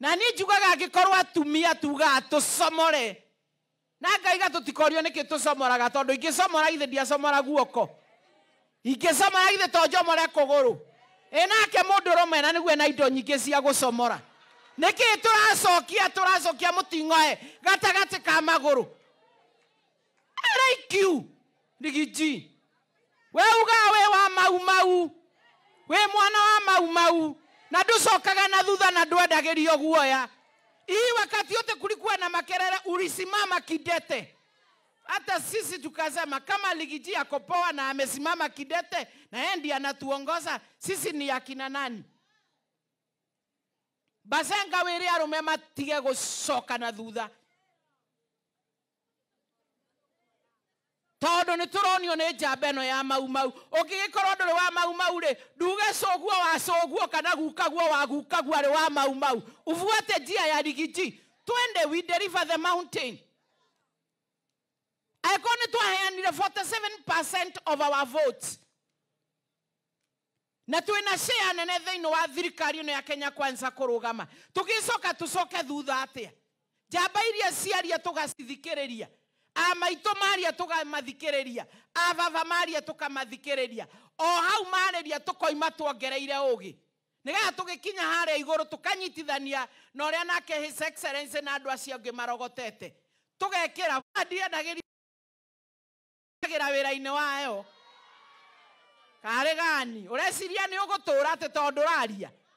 na niä njugaga angä korwo atumia tugaga tå comore na ngaiga tå tikorio nä kä tå comoraga tondå ingä comora ithe ndiacomora guoko ingä comora ithe to njomore kå gå rå ä nake må ndå rå mena nä guo na indo nyingä cia gå comora nä kä tå racokia tå racokia må ting'oe gatagatä ka magå rå raikiu rigiji we ugaga wä wa mau mau wä mwana wa mau mau na ndåcokaga na thutha na ndwendagirio guoya ii wakati yote kulikuwa na makelele ulisimama kidete hata sisi tukasema kama ligiji akopoa na amesimama kidete na yeye ndiye anatuongoza sisi ni akina nani basenga wĩre arũme matige gũcoka na thutha nä tå ronio nä njamba ä no ya mau mau å ngä gä korwo ndå rä wa mau mau rä nduge cåguo wa cåguo kana gukaguo wa gukaguo arä wa mau mau ufuate njia ya rigiji twende we deliver the mountain angäkorwo nä twaheanire 47 of our votes na twä na share nene thä inä wa thirikari no ya kenya kwanza kå rå gama tå gä coka tå coke thutha atä a njamba iria ciaria tå gacithikä rä ria amaitå maria tå gamathikä rä ria maria tå kamathikä rä ria o hau marä ria tå koima twongereire å gä nä getha tå gä kinya harä a igå rå tå kanyitithania na å rä a nake na andå acio angä marogotete tå gekä ra ndiendagä ra wä ra-inä wayo karä gani å reciria nä å gå tå ra atä tondå raria